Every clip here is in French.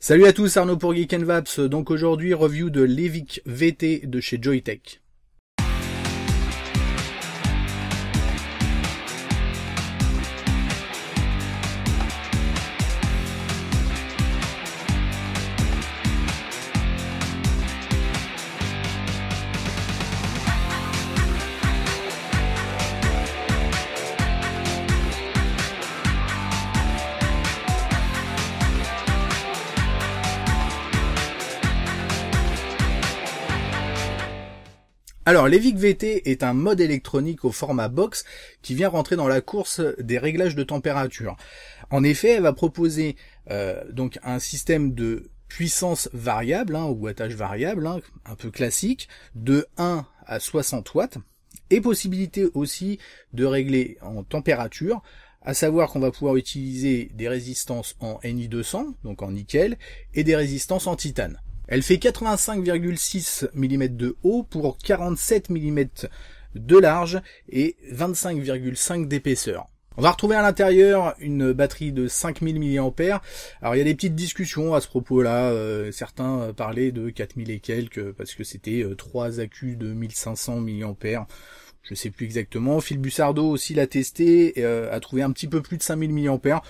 Salut à tous, Arnaud pour Geek Vaps. Donc aujourd'hui, review de l'Evic VT de chez Joytech. Alors, l'Evic VT est un mode électronique au format box qui vient rentrer dans la course des réglages de température. En effet, elle va proposer euh, donc un système de puissance variable, hein, ou au wattage variable, hein, un peu classique, de 1 à 60 watts, et possibilité aussi de régler en température, à savoir qu'on va pouvoir utiliser des résistances en Ni200, donc en nickel, et des résistances en titane. Elle fait 85,6 mm de haut pour 47 mm de large et 25,5 d'épaisseur. On va retrouver à l'intérieur une batterie de 5000 mAh. Alors il y a des petites discussions à ce propos-là. Euh, certains euh, parlaient de 4000 et quelques parce que c'était euh, trois accus de 1500 mAh. Je ne sais plus exactement. Phil Bussardo aussi l'a testé, et, a trouvé un petit peu plus de 5000 mAh.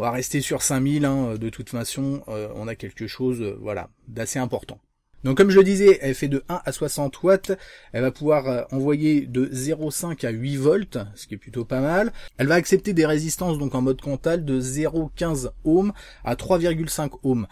On va rester sur 5000, hein, euh, de toute façon, euh, on a quelque chose euh, voilà, d'assez important. Donc comme je le disais, elle fait de 1 à 60 watts, elle va pouvoir envoyer de 0,5 à 8 volts, ce qui est plutôt pas mal. Elle va accepter des résistances donc en mode quantal de 0,15 ohm à 3,5 ohm.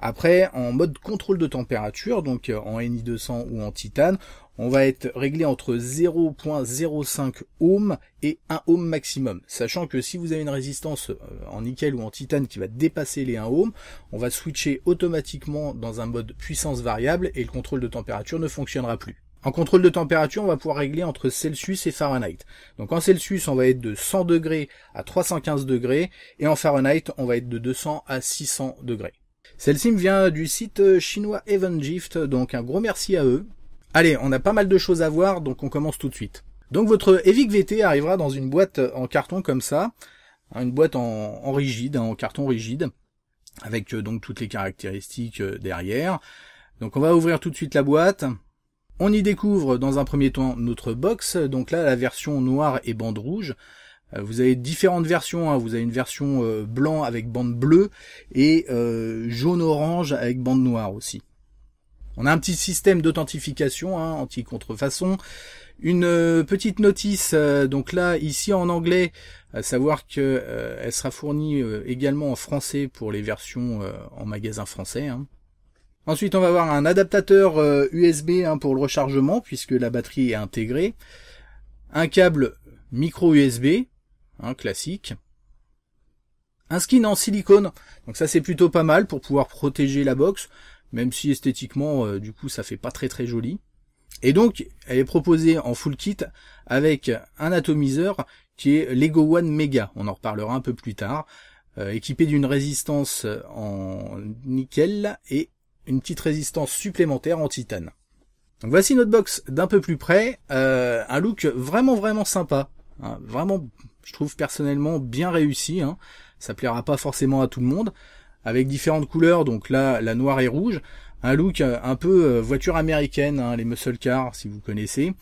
Après, en mode contrôle de température, donc euh, en NI200 ou en titane, on va être réglé entre 0.05 ohm et 1 ohm maximum. Sachant que si vous avez une résistance euh, en nickel ou en titane qui va dépasser les 1 ohm, on va switcher automatiquement dans un mode puissance variable et le contrôle de température ne fonctionnera plus. En contrôle de température, on va pouvoir régler entre Celsius et Fahrenheit. Donc en Celsius, on va être de 100 degrés à 315 degrés et en Fahrenheit, on va être de 200 à 600 degrés. Celle-ci me vient du site euh, chinois Evengift, donc un gros merci à eux. Allez, on a pas mal de choses à voir, donc on commence tout de suite. Donc votre Evic VT arrivera dans une boîte en carton comme ça, hein, une boîte en, en rigide, hein, en carton rigide, avec euh, donc toutes les caractéristiques euh, derrière. Donc on va ouvrir tout de suite la boîte. On y découvre dans un premier temps notre box, donc là la version noire et bande rouge. Euh, vous avez différentes versions, hein. vous avez une version euh, blanc avec bande bleue et euh, jaune-orange avec bande noire aussi. On a un petit système d'authentification hein, anti-contrefaçon. Une petite notice, donc là ici en anglais, à savoir qu'elle sera fournie également en français pour les versions en magasin français. Hein. Ensuite on va avoir un adaptateur USB pour le rechargement puisque la batterie est intégrée. Un câble micro USB Hein, classique. Un skin en silicone, donc ça c'est plutôt pas mal pour pouvoir protéger la box, même si esthétiquement euh, du coup ça fait pas très très joli. Et donc elle est proposée en full kit avec un atomiseur qui est l'Ego One Mega, on en reparlera un peu plus tard, euh, équipé d'une résistance en nickel et une petite résistance supplémentaire en titane. Donc voici notre box d'un peu plus près, euh, un look vraiment vraiment sympa, hein, vraiment je trouve personnellement bien réussi. Hein. Ça plaira pas forcément à tout le monde. Avec différentes couleurs, donc là la noire et rouge. Un look euh, un peu euh, voiture américaine, hein, les muscle cars si vous connaissez.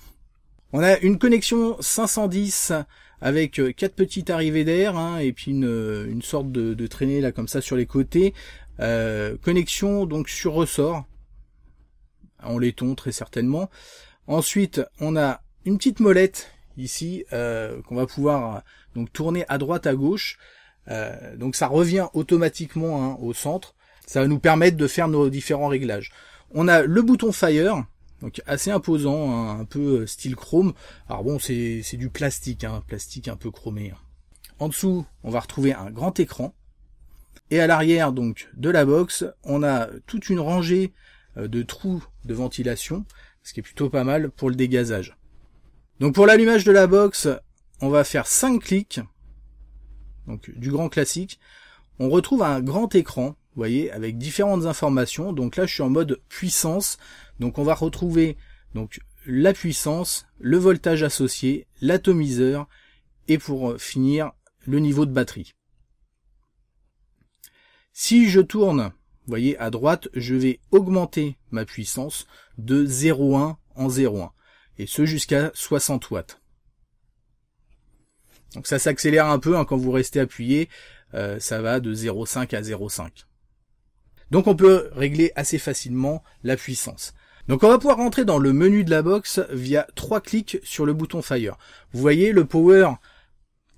On a une connexion 510 avec euh, quatre petites arrivées d'air hein, et puis une, une sorte de, de, traînée là comme ça sur les côtés. connexion donc sur ressort en laiton très certainement. Ensuite on a une petite molette ici euh, qu'on va pouvoir euh, donc tourner à droite à gauche. Euh, donc ça revient automatiquement hein, au centre. Ça va nous permettre de faire nos différents réglages. On a le bouton Fire, donc assez imposant, hein, un peu style chrome. Alors bon, c'est du plastique, hein, plastique un peu chromé. Hein. En dessous, on va retrouver un grand écran. Et à l'arrière donc de la box, on a toute une rangée de trous de ventilation, ce qui est plutôt pas mal pour le dégazage. Donc pour l'allumage de la box, on va faire 5 clics, donc du grand classique. On retrouve un grand écran, vous voyez, avec différentes informations. Donc là, je suis en mode puissance. Donc on va retrouver donc la puissance, le voltage associé, l'atomiseur et pour euh, finir le niveau de batterie. Si je tourne, vous voyez, à droite, je vais augmenter ma puissance de 0,1 en 0,1 et ce jusqu'à 60 watts. Donc ça s'accélère un peu hein, quand vous restez appuyé, euh, ça va de 0,5 à 0,5. Donc on peut régler assez facilement la puissance. Donc on va pouvoir rentrer dans le menu de la box via trois clics sur le bouton Fire. Vous voyez le Power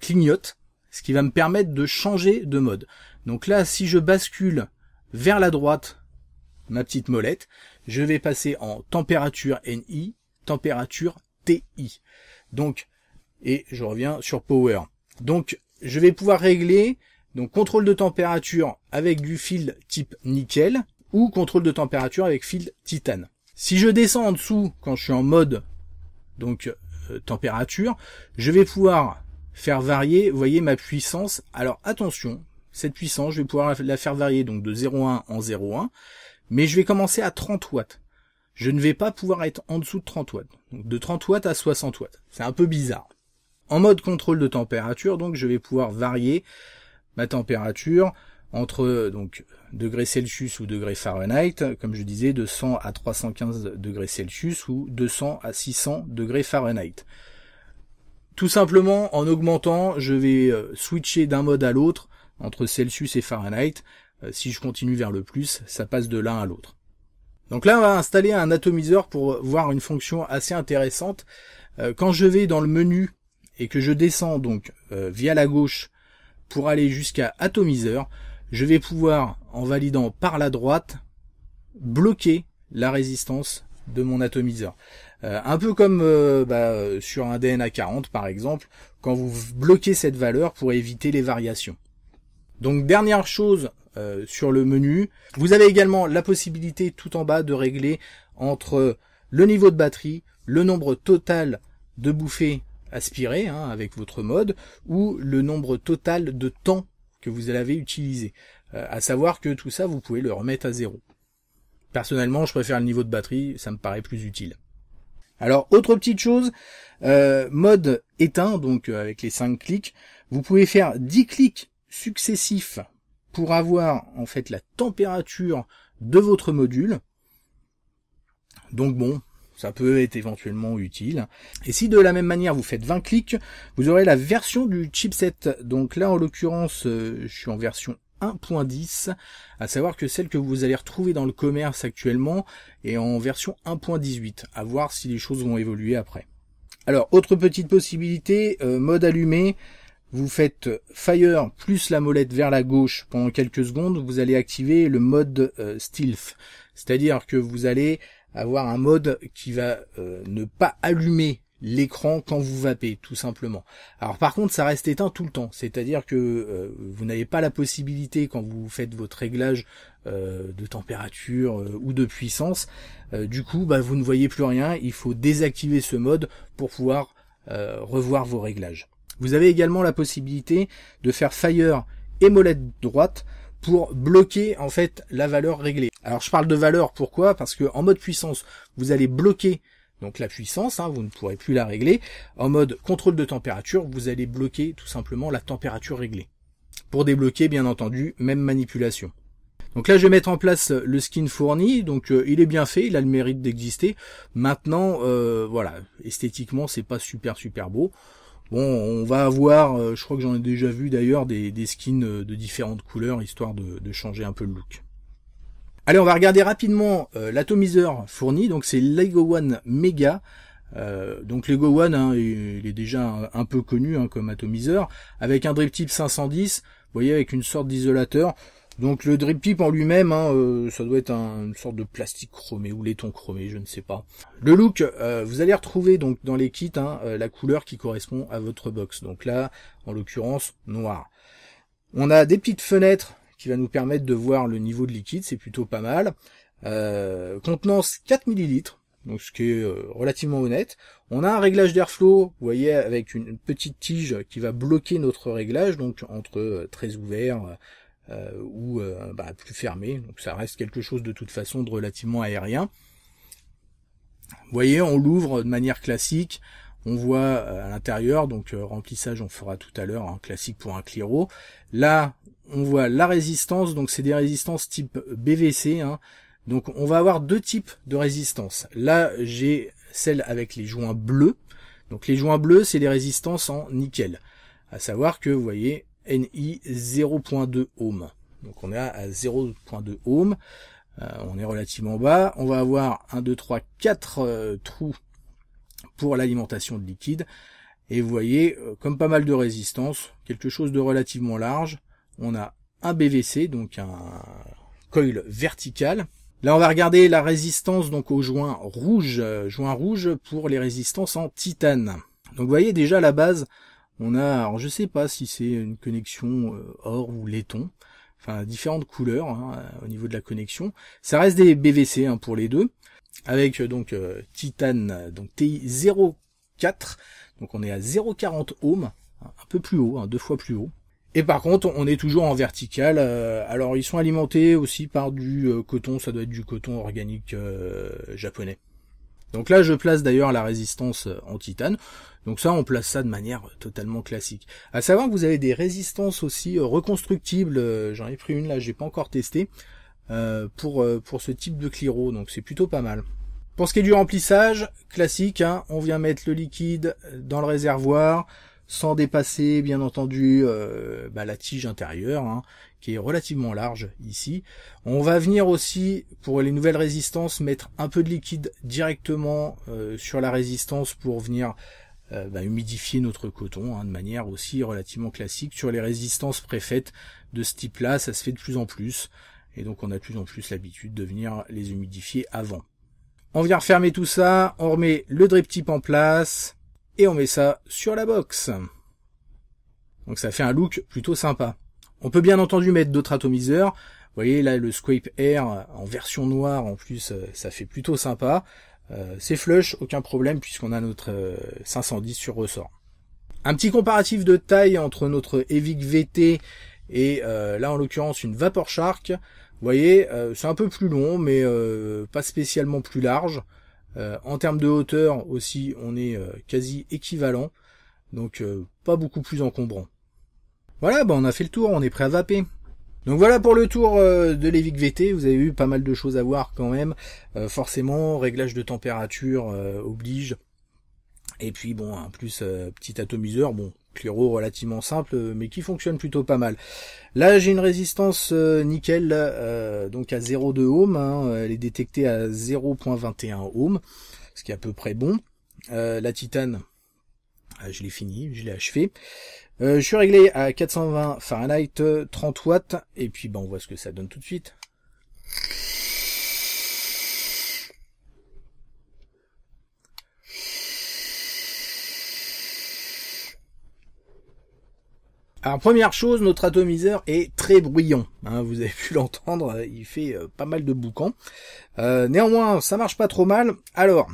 clignote, ce qui va me permettre de changer de mode. Donc là, si je bascule vers la droite ma petite molette, je vais passer en température NI température TI. Donc, et je reviens sur Power. Donc, je vais pouvoir régler donc contrôle de température avec du fil type nickel ou contrôle de température avec fil titane. Si je descends en dessous quand je suis en mode donc euh, température, je vais pouvoir faire varier, vous voyez ma puissance. Alors attention, cette puissance, je vais pouvoir la faire varier donc de 0,1 en 0,1, mais je vais commencer à 30 watts je ne vais pas pouvoir être en dessous de 30 watts. Donc de 30 watts à 60 watts. C'est un peu bizarre. En mode contrôle de température, donc je vais pouvoir varier ma température entre donc degrés Celsius ou degrés Fahrenheit, comme je disais, de 100 à 315 degrés Celsius ou 200 à 600 degrés Fahrenheit. Tout simplement, en augmentant, je vais euh, switcher d'un mode à l'autre entre Celsius et Fahrenheit. Euh, si je continue vers le plus, ça passe de l'un à l'autre. Donc là, on va installer un atomiseur pour voir une fonction assez intéressante. Euh, quand je vais dans le menu et que je descends donc euh, via la gauche pour aller jusqu'à atomiseur, je vais pouvoir, en validant par la droite, bloquer la résistance de mon atomiseur. Euh, un peu comme bah, sur un DNA40 par exemple, quand vous bloquez cette valeur pour éviter les variations. Donc dernière chose euh, sur le menu. Vous avez également la possibilité tout en bas de régler entre le niveau de batterie, le nombre total de bouffées aspirées hein, avec votre mode, ou le nombre total de temps que vous avez utilisé. Euh, à savoir que tout ça, vous pouvez le remettre à zéro. Personnellement, je préfère le niveau de batterie, ça me paraît plus utile. Alors, autre petite chose, euh, mode éteint, donc avec les 5 clics, vous pouvez faire 10 clics successifs pour avoir en fait la température de votre module. Donc bon, ça peut être éventuellement utile. Et si de la même manière vous faites 20 clics, vous aurez la version du chipset. Donc là en l'occurrence, euh, je suis en version 1.10, à savoir que celle que vous allez retrouver dans le commerce actuellement est en version 1.18, à voir si les choses vont évoluer après. Alors, autre petite possibilité, euh, mode allumé, vous faites Fire plus la molette vers la gauche pendant quelques secondes, vous allez activer le mode euh, Stealth. C'est-à-dire que vous allez avoir un mode qui va euh, ne pas allumer l'écran quand vous vapez, tout simplement. Alors par contre, ça reste éteint tout le temps, c'est-à-dire que euh, vous n'avez pas la possibilité quand vous faites votre réglage de température ou de puissance, du coup, bah, vous ne voyez plus rien, il faut désactiver ce mode pour pouvoir revoir vos réglages. Vous avez également la possibilité de faire fire et molette droite pour bloquer en fait la valeur réglée. Alors je parle de valeur pourquoi Parce que en mode puissance, vous allez bloquer donc la puissance, hein, vous ne pourrez plus la régler. En mode contrôle de température, vous allez bloquer tout simplement la température réglée. Pour débloquer, bien entendu, même manipulation. Donc là, je vais mettre en place euh, le skin fourni. Donc euh, il est bien fait, il a le mérite d'exister. Maintenant, euh, voilà, esthétiquement, c'est pas super super beau. Bon, on va avoir, euh, je crois que j'en ai déjà vu d'ailleurs, des, skins euh, de différentes couleurs, histoire de, changer un peu le look. Allez, on va regarder rapidement euh, l'atomiseur fourni. Donc c'est Lego One Mega. Euh, donc Lego One, hein, il est déjà un, peu connu hein, comme atomiseur, avec un drip type 510, vous voyez, avec une sorte d'isolateur. Donc le drip tip en lui-même, hein, euh, ça doit être un, une sorte de plastique chromé ou laiton chromé, je ne sais pas. Le look, euh, vous allez retrouver donc dans les kits hein, euh, la couleur qui correspond à votre box. Donc là, en l'occurrence, noir. On a des petites fenêtres qui va nous permettre de voir le niveau de liquide, c'est plutôt pas mal. contenance 4 ml, donc ce qui est relativement honnête. On a un réglage d'airflow, vous voyez, avec une petite tige qui va bloquer notre réglage, donc entre très ouvert, euh, ou euh, bah, plus fermé. Donc ça reste quelque chose de toute façon de relativement aérien. Vous voyez, on l'ouvre de manière classique. On voit euh, à l'intérieur, donc remplissage on fera tout à l'heure, un hein, classique pour un cliro. Là, on voit la résistance, donc c'est des résistances type BVC. Hein. Donc on va avoir deux types de résistances. Là, j'ai celle avec les joints bleus. Donc les joints bleus, c'est des résistances en nickel. À savoir que, vous voyez, NI 0.2 ohm. Donc on est à 0.2 ohm. Euh, on est relativement bas. On va avoir 1, 2, 3, 4 trous pour l'alimentation de liquide. Et vous voyez, euh, comme pas mal de résistances, quelque chose de relativement large. On a un BVC, donc un coil vertical. Là, on va regarder la résistance donc au joint rouge, euh, joint rouge pour les résistances en titane. Donc vous voyez déjà la base, on a, alors je sais pas si c'est une connexion euh, or ou laiton, enfin différentes couleurs hein, euh, au niveau de la connexion. Ça reste des BVC hein, pour les deux, avec euh, donc titane donc TI 04, donc on est à 0,40 ohms, hein, un peu plus haut, hein, deux fois plus haut. Et par contre, on est toujours en vertical. alors ils sont alimentés aussi par du coton, ça doit être du coton organique japonais. Donc là, je place d'ailleurs la résistance euh, en titane. Donc ça, on place ça de manière euh, totalement classique. À savoir que vous avez des résistances aussi euh, reconstructibles. J'en ai pris une là, j'ai pas encore testé pour pour ce type de cliro. Donc c'est plutôt pas mal. Pour ce qui est du remplissage, classique, hein, on vient mettre le liquide dans le réservoir sans dépasser bien entendu euh, bah, la tige intérieure hein, qui est relativement large ici. On va venir aussi pour les nouvelles résistances mettre un peu de liquide directement euh, sur la résistance pour venir euh, bah, humidifier notre coton hein, de manière aussi relativement classique. Sur les résistances préfaites de ce type là ça se fait de plus en plus et donc on a de plus en plus l'habitude de venir les humidifier avant. On vient refermer tout ça, on remet le drip tip en place, et on met ça sur la box. Donc ça fait un look plutôt sympa. On peut bien entendu mettre d'autres atomiseurs. Vous voyez là le Scrape Air en version noire en plus, euh, ça fait plutôt sympa. Euh, c'est flush, aucun problème puisqu'on a notre 510 euh, sur ressort. Un petit comparatif de taille entre notre Evic VT et là en l'occurrence une Vapor Shark. Vous voyez, c'est un peu plus long mais pas spécialement plus large. Euh, en termes de hauteur aussi, on est euh, quasi équivalent, donc euh, pas beaucoup plus encombrant. Voilà, bah, on a fait le tour, on est prêt à vaper. Donc voilà pour le tour de l'Evic VT, vous avez eu pas mal de choses à voir quand même, forcément, réglage de température oblige, et puis bon, en plus, petit atomiseur, bon, claireaux relativement simple euh, mais qui fonctionne plutôt pas mal. Là, j'ai une résistance euh, nickel, euh, donc à 0,2 ohm. Hein, elle est détectée à 0,21 ohm, ce qui est à peu près bon. la titane, je l'ai fini, je l'ai achevé. je suis réglé à 420 Fahrenheit, 30 watts, et puis ben, on voit ce que ça donne tout de suite. Alors première chose, notre atomiseur est très bruyant. Hein, vous avez pu l'entendre, euh, il fait euh, pas mal de boucan. Euh, néanmoins, ça marche pas trop mal. Alors,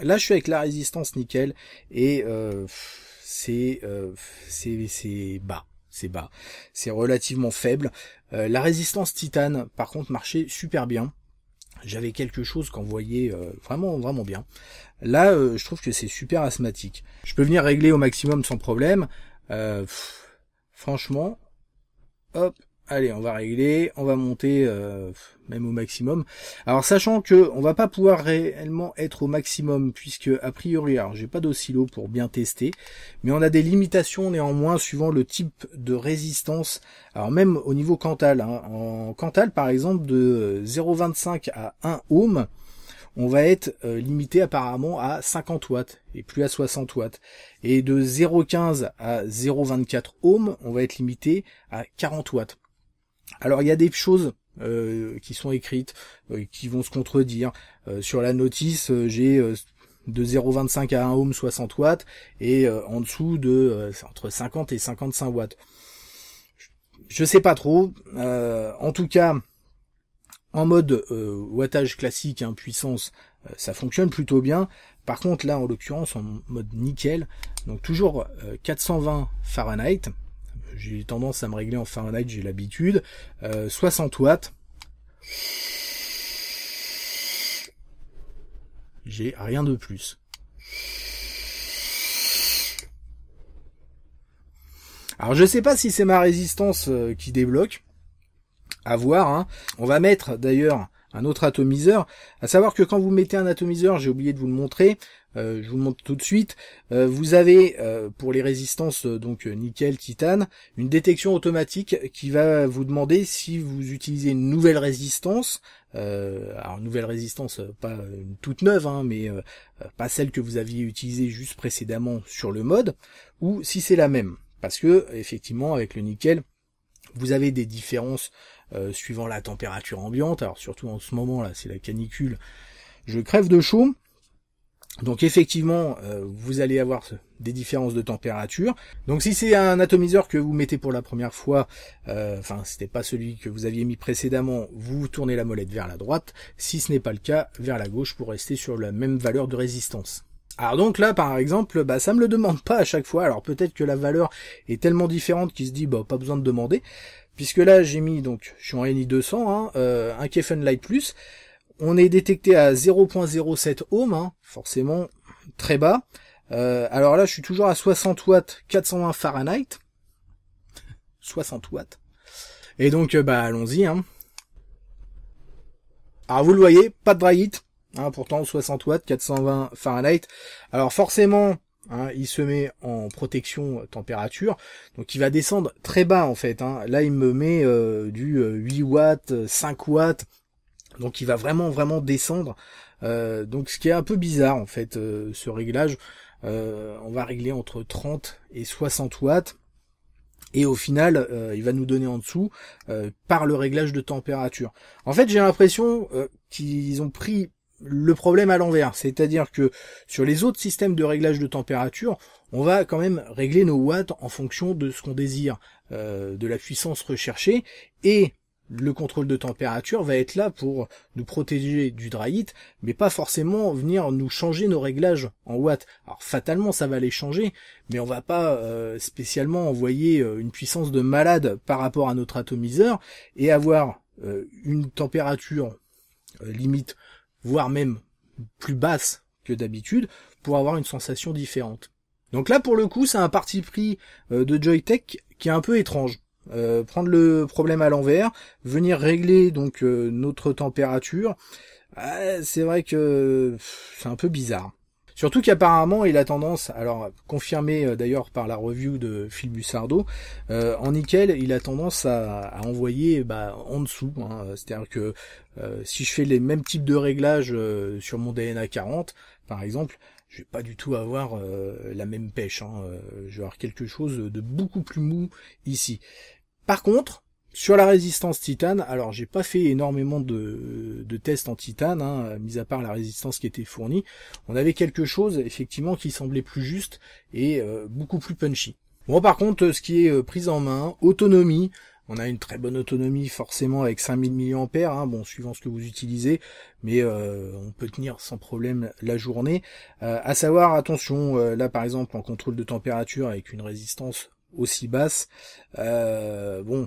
là je suis avec la résistance nickel et c'est c'est bas. C'est bas. C'est relativement faible. la résistance titane, par contre, marchait super bien j'avais quelque chose qu'on voyait vraiment vraiment bien. Là, je trouve que c'est super asthmatique. Je peux venir régler au maximum sans problème. Euh, franchement, hop, allez, on va régler, on va monter euh, même au maximum. Alors sachant que on va pas pouvoir réellement être au maximum puisque a priori, alors j'ai pas d'oscillo pour bien tester, mais on a des limitations néanmoins suivant le type de résistance. Alors même au niveau quantal, hein, en quantal par exemple de 0,25 euh, à 1 ohm, on va être euh, limité apparemment à 50 watts et plus à 60 watts. Et de 0,15 à 0,24 ohms, on va être limité à 40 watts. Alors il y a des choses euh, qui sont écrites, euh, qui vont se contredire. sur la notice, j'ai de 0,25 à 1 ohm 60 watts et en dessous de entre 50 et 55 watts. Je, ne sais pas trop. en tout cas, en mode euh, wattage classique, hein, puissance, euh, ça fonctionne plutôt bien. Par contre là en l'occurrence en mode nickel, donc toujours 420 euh, Fahrenheit, j'ai tendance à me régler en Fahrenheit, j'ai l'habitude, 60 watts. J'ai rien de plus. Alors je sais pas si c'est ma résistance qui débloque, à voir. Hein. On va mettre d'ailleurs un autre atomiseur. À savoir que quand vous mettez un atomiseur, j'ai oublié de vous le montrer, euh, je vous le montre tout de suite, euh, vous avez euh, pour les résistances donc nickel, titane, une détection automatique qui va vous demander si vous utilisez une nouvelle résistance, alors une nouvelle résistance pas une toute neuve, hein, mais pas celle que vous aviez utilisée juste précédemment sur le mode, ou si c'est la même. Parce que effectivement avec le nickel, vous avez des différences euh, suivant la température ambiante. Alors surtout en ce moment là, c'est la canicule. Je crève de chaud. Donc effectivement, euh, vous allez avoir des différences de température. Donc si c'est un atomiseur que vous mettez pour la première fois, euh, enfin c'était pas celui que vous aviez mis précédemment, vous tournez la molette vers la droite. Si ce n'est pas le cas, vers la gauche pour rester sur la même valeur de résistance. Alors donc là, par exemple, bah ça me le demande pas à chaque fois. Alors peut-être que la valeur est tellement différente qu'il se dit bah pas besoin de demander puisque là j'ai mis donc je suis en NI 200 hein, euh, un Kefen Light Plus on est détecté à 0.07 ohm hein, forcément très bas euh, alors là je suis toujours à 60 watts 420 Fahrenheit 60 watts et donc euh, bah allons-y hein. alors vous le voyez pas de dry heat hein, pourtant 60 watts 420 Fahrenheit alors forcément Hein, il se met en protection température, donc il va descendre très bas en fait. Hein. Là, il me met euh, du 8 euh, watts, 5 euh, watts, donc il va vraiment vraiment descendre. donc ce qui est un peu bizarre en fait, ce réglage, on va régler entre 30 et 60 watts. Et au final, il va nous donner en dessous par le réglage de température. En fait, j'ai l'impression qu'ils ont pris le problème à l'envers. C'est-à-dire que sur les autres systèmes de réglage de température, on va quand même régler nos watts en fonction de ce qu'on désire, euh, de la puissance recherchée, et le contrôle de température va être là pour nous protéger du dry heat, mais pas forcément venir nous changer nos réglages en watts. Alors fatalement ça va les changer, mais on va pas euh, spécialement envoyer euh, une puissance de malade par rapport à notre atomiseur et avoir une température limite voire même plus basse que d'habitude, pour avoir une sensation différente. Donc là, pour le coup, c'est un parti pris euh, de Joytech qui est un peu étrange. Euh, prendre le problème à l'envers, venir régler donc euh, notre température, c'est vrai que c'est un peu bizarre. Surtout qu'apparemment, il a tendance, alors confirmé euh, d'ailleurs par la review de Phil Bussardo, euh, en nickel, il a tendance à, envoyer bah, en dessous. Hein. C'est-à-dire que euh, si je fais les mêmes types de réglages sur mon DNA 40, par exemple, je vais pas du tout avoir la même pêche. Hein. Je vais avoir quelque chose de beaucoup plus mou ici. Par contre, sur la résistance titane, alors j'ai pas fait énormément de, tests en titane, hein, mis à part la résistance qui était fournie, on avait quelque chose effectivement qui semblait plus juste et euh, beaucoup plus punchy. Bon par contre ce qui est euh, prise en main, autonomie, on a une très bonne autonomie forcément avec 5000 mAh, hein, bon suivant ce que vous utilisez, mais euh, on peut tenir sans problème la journée. à savoir attention, là par exemple en contrôle de température avec une résistance aussi basse, bon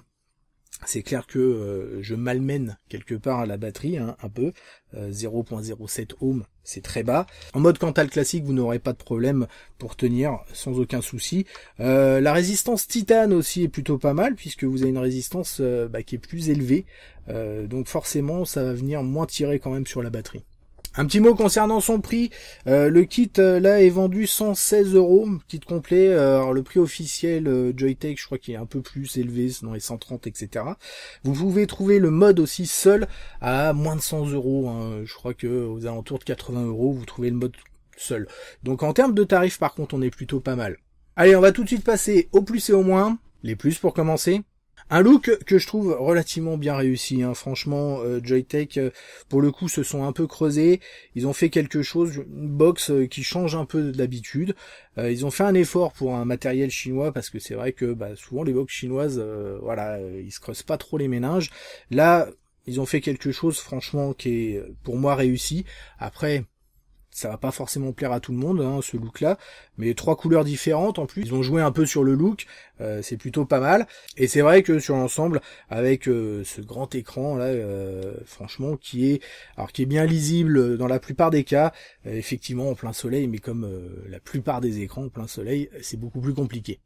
c'est clair que euh, je malmène quelque part la batterie hein, un peu. 0.07 euh, ohm, c'est très bas. En mode quantal classique, vous n'aurez pas de problème pour tenir sans aucun souci. Euh, la résistance titane aussi est plutôt pas mal puisque vous avez une résistance bah, qui est plus élevée. donc forcément, ça va venir moins tirer quand même sur la batterie. Un petit mot concernant son prix. Euh, le kit euh, là est vendu 116 euros, kit complet. Euh, alors le prix officiel Joytech, je crois qu'il est un peu plus élevé, sinon il les 130, etc. Vous pouvez trouver le mode aussi seul à moins de 100 euros. Hein. Je crois que aux alentours de 80 euros, vous trouvez le mode seul. Donc en termes de tarifs, par contre, on est plutôt pas mal. Allez, on va tout de suite passer au plus et au moins. Les plus pour commencer. Un look que je trouve relativement bien réussi. Hein. Franchement, euh, Joytech, euh, pour le coup, se sont un peu creusés. Ils ont fait quelque chose, une box euh, qui change un peu d'habitude. Euh, ils ont fait un effort pour un matériel chinois parce que c'est vrai que bah, souvent les box chinoises, voilà, ils se creusent pas trop les méninges. Là, ils ont fait quelque chose, franchement, qui est pour moi réussi. Après, ça va pas forcément plaire à tout le monde, hein, ce look-là, mais trois couleurs différentes en plus. Ils ont joué un peu sur le look, euh, c'est plutôt pas mal. Et c'est vrai que sur l'ensemble, avec euh, ce grand écran là, euh, franchement, qui est alors qui est bien lisible dans la plupart des cas, effectivement en plein soleil, mais comme la plupart des écrans en plein soleil, c'est beaucoup plus compliqué.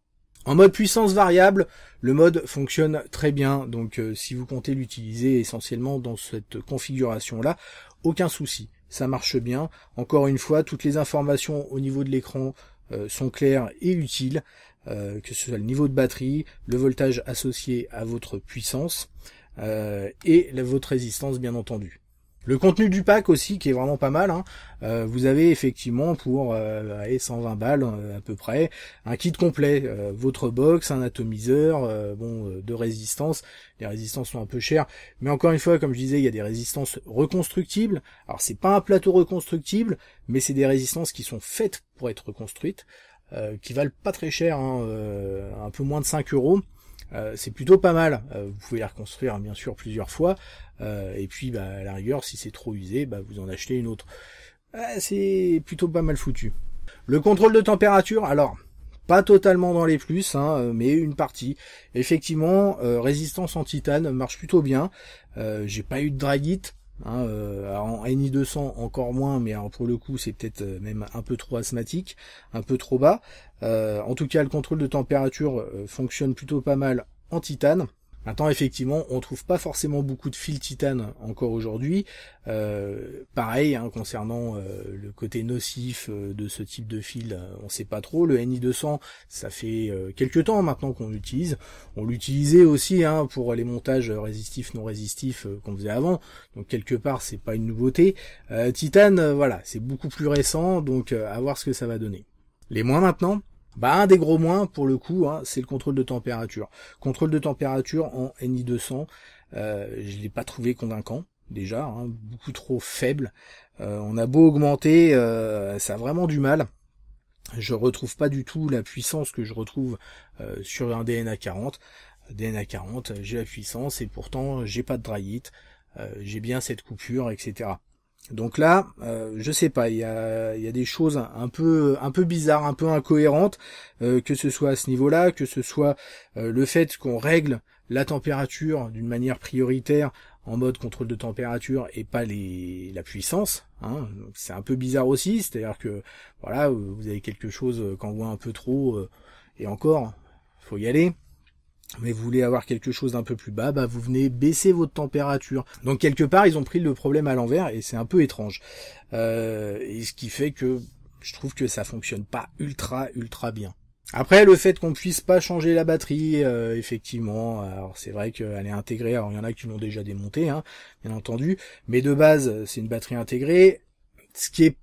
En mode puissance variable, le mode fonctionne très bien, donc si vous comptez l'utiliser essentiellement dans cette configuration-là, aucun souci ça marche bien. Encore une fois, toutes les informations au niveau de l'écran euh, sont claires et utiles, euh, que ce soit le niveau de batterie, le voltage associé à votre puissance euh, et votre résistance bien entendu. Le contenu du pack aussi qui est vraiment pas mal. Hein. Euh, vous avez effectivement pour euh, 120 balles euh, à peu près un kit complet, euh, votre box, un atomiseur, bon de résistance. Les résistances sont un peu chères, mais encore une fois, comme je disais, il y a des résistances reconstructibles. Alors c'est pas un plateau reconstructible, mais c'est des résistances qui sont faites pour être reconstruites, qui valent pas très cher, hein, un peu moins de 5 euros. Euh, c'est plutôt pas mal. Euh, vous pouvez la reconstruire bien sûr plusieurs fois. Euh, et puis bah, à la rigueur, si c'est trop usé, bah, vous en achetez une autre. c'est plutôt pas mal foutu. Le contrôle de température, alors pas totalement dans les plus, hein, mais une partie. Effectivement, résistance en titane marche plutôt bien. J'ai pas eu de dragite. Hein, euh, en NI200 encore moins, mais pour le coup c'est peut-être euh, même un peu trop asthmatique, un peu trop bas. Euh, en tout cas le contrôle de température fonctionne plutôt pas mal en titane. Maintenant, effectivement, on trouve pas forcément beaucoup de fil titane encore aujourd'hui. Euh, pareil, hein, concernant euh, le côté nocif euh, de ce type de fil, on sait pas trop. Le NI200, ça fait quelques temps maintenant qu'on l'utilise. On l'utilisait aussi hein, pour les montages résistifs, non résistifs qu'on faisait avant. Donc quelque part, c'est pas une nouveauté. titane, voilà, c'est beaucoup plus récent, donc à voir ce que ça va donner. Les moins maintenant, bah, un des gros moins pour le coup, hein, c'est le contrôle de température. Contrôle de température en NI200, euh, je l'ai pas trouvé convaincant déjà, hein, beaucoup trop faible. Euh, on a beau augmenter, euh, ça a vraiment du mal. Je retrouve pas du tout la puissance que je retrouve euh, sur un DNA 40. DNA 40, j'ai la puissance et pourtant j'ai pas de dry j'ai bien cette coupure, etc. Donc là, je euh, je sais pas, il y a, y a, des choses un peu, un peu bizarres, un peu incohérentes, euh, que ce soit à ce niveau-là, que ce soit euh, le fait qu'on règle la température d'une manière prioritaire en mode contrôle de température et pas les, la puissance. Hein. C'est un peu bizarre aussi, c'est-à-dire que voilà, vous avez quelque chose qu'on voit un peu trop, et encore, faut y aller mais vous voulez avoir quelque chose d'un peu plus bas, bah vous venez baisser votre température. Donc quelque part, ils ont pris le problème à l'envers et c'est un peu étrange. Euh, et ce qui fait que je trouve que ça fonctionne pas ultra ultra bien. Après le fait qu'on puisse pas changer la batterie, euh, effectivement, alors c'est vrai qu'elle est intégrée, alors il y en a qui l'ont déjà démontée, hein, bien entendu, mais de base c'est une batterie intégrée, ce qui est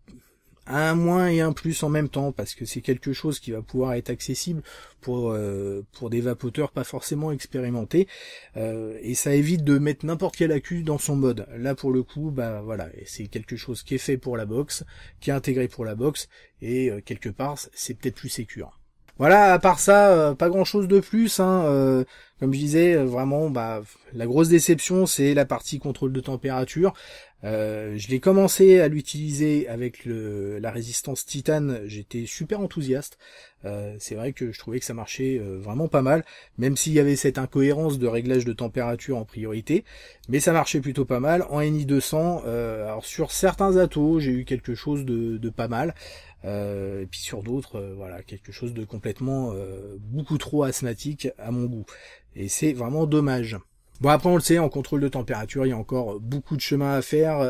un moins et un plus en même temps parce que c'est quelque chose qui va pouvoir être accessible pour euh, pour des vapoteurs pas forcément expérimentés euh, et ça évite de mettre n'importe quel accu dans son mode. Là pour le coup, bah voilà, c'est quelque chose qui est fait pour la box, qui est intégré pour la box et euh, quelque part c'est peut-être plus sécure. Voilà, à part ça, euh, pas grand chose de plus. Hein, euh, comme je disais, euh, vraiment, bah, la grosse déception, c'est la partie contrôle de température. je l'ai commencé à l'utiliser avec le, la résistance titane. J'étais super enthousiaste. c'est vrai que je trouvais que ça marchait vraiment pas mal, même s'il y avait cette incohérence de réglage de température en priorité. Mais ça marchait plutôt pas mal. En NI200, alors sur certains atouts, j'ai eu quelque chose de pas mal. Euh, et puis sur d'autres, euh, voilà, quelque chose de complètement euh, beaucoup trop asthmatique à mon goût. Et c'est vraiment dommage. Bon après on le sait, en contrôle de température, il y a encore beaucoup de chemin à faire,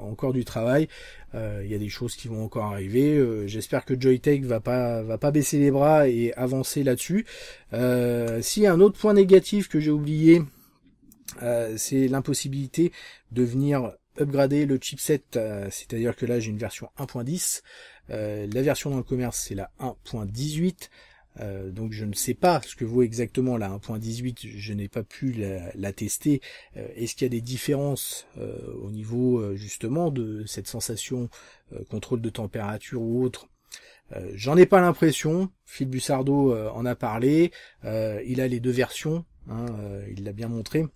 encore du travail. il y a des choses qui vont encore arriver. J'espère que Joytech va pas va pas baisser les bras et avancer là-dessus. si un autre point négatif que j'ai oublié, c'est l'impossibilité de venir upgrader le chipset, euh, c'est-à-dire que là j'ai une version 1.10, euh, la version dans le commerce c'est la 1.18, euh, donc je ne sais pas ce que vaut exactement la 1.18, je n'ai pas pu la, tester. Est-ce qu'il y a des différences au niveau justement de cette sensation contrôle de température ou autre J'en ai pas l'impression, Phil Bussardo en a parlé, il a les deux versions, hein, il l'a bien montré.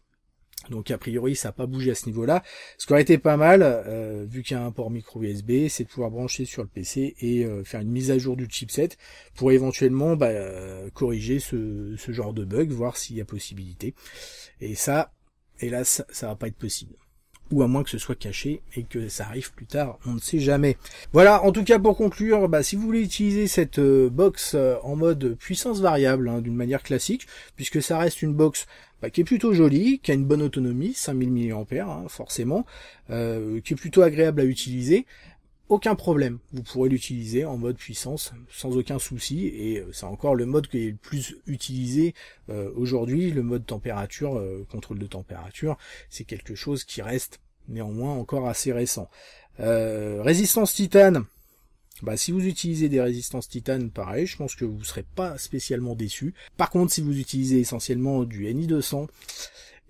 Donc a priori ça n'a pas bougé à ce niveau-là. Ce qui aurait été pas mal, euh, vu qu'il y a un port micro USB, c'est de pouvoir brancher sur le PC et euh, faire une mise à jour du chipset pour éventuellement bah, euh, corriger ce, ce genre de bug, voir s'il y a possibilité. Et ça, hélas, ça va pas être possible ou à moins que ce soit caché et que ça arrive plus tard, on ne sait jamais. Voilà, en tout cas pour conclure, bah, si vous voulez utiliser cette euh, box euh, en mode puissance variable, hein, d'une manière classique, puisque ça reste une box bah, qui est plutôt jolie, qui a une bonne autonomie, 5000 mAh hein, forcément, euh, qui est plutôt agréable à utiliser, aucun problème. Vous pourrez l'utiliser en mode puissance sans aucun souci et euh, c'est encore le mode qui est le plus utilisé euh, aujourd'hui, le mode température, euh, contrôle de température, c'est quelque chose qui reste néanmoins encore assez récent. résistance titane. Bah, si vous utilisez des résistances titane, pareil, je pense que vous ne serez pas spécialement déçu. Par contre, si vous utilisez essentiellement du Ni200,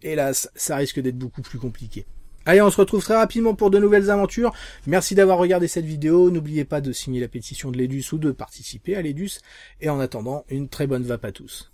hélas, ça risque d'être beaucoup plus compliqué. Allez, on se retrouve très rapidement pour de nouvelles aventures. Merci d'avoir regardé cette vidéo. N'oubliez pas de signer la pétition de l'Edus ou de participer à l'Edus. Et en attendant, une très bonne vape à tous.